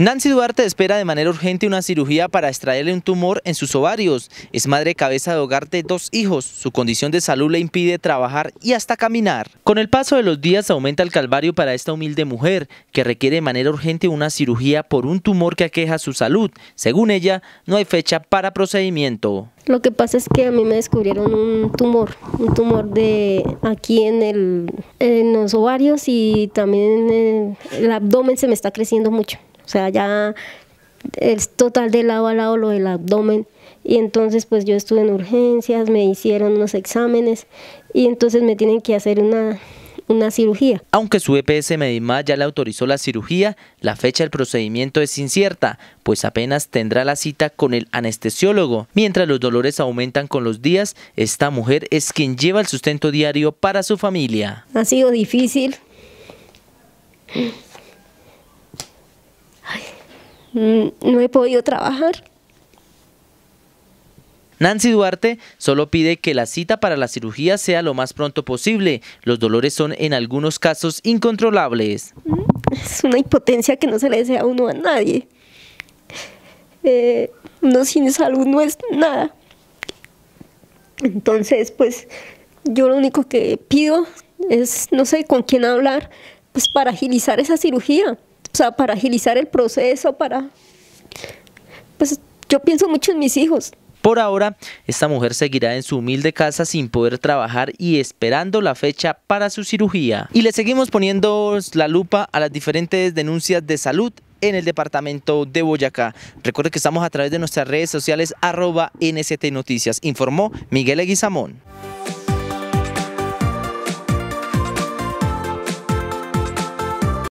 Nancy Duarte espera de manera urgente una cirugía para extraerle un tumor en sus ovarios. Es madre cabeza de hogar de dos hijos. Su condición de salud le impide trabajar y hasta caminar. Con el paso de los días aumenta el calvario para esta humilde mujer, que requiere de manera urgente una cirugía por un tumor que aqueja su salud. Según ella, no hay fecha para procedimiento. Lo que pasa es que a mí me descubrieron un tumor, un tumor de aquí en, en los ovarios y también el, el abdomen se me está creciendo mucho. O sea, ya es total de lado a lado lo del abdomen. Y entonces pues yo estuve en urgencias, me hicieron unos exámenes y entonces me tienen que hacer una, cirugía. Aunque su EPS Medimá ya le autorizó la cirugía, la fecha del procedimiento es incierta, pues apenas tendrá la cita con el anestesiólogo. Mientras los dolores aumentan con los días, esta mujer es quien lleva el sustento diario para su familia. Ha sido difícil. Mm, no he podido trabajar. Nancy Duarte solo pide que la cita para la cirugía sea lo más pronto posible. Los dolores son en algunos casos incontrolables. Mm, es una impotencia que no se le desea a uno a nadie. Eh, uno sin salud no es nada. Entonces, pues yo lo único que pido es, no sé, con quién hablar, pues para agilizar esa cirugía sea, para agilizar el proceso, para... Pues yo pienso mucho en mis hijos. Por ahora, esta mujer seguirá en su humilde casa sin poder trabajar y esperando la fecha para su cirugía. Y le seguimos poniendo la lupa a las diferentes denuncias de salud en el departamento de Boyacá. Recuerde que estamos a través de nuestras redes sociales arroba Noticias, informó Miguel Eguizamón.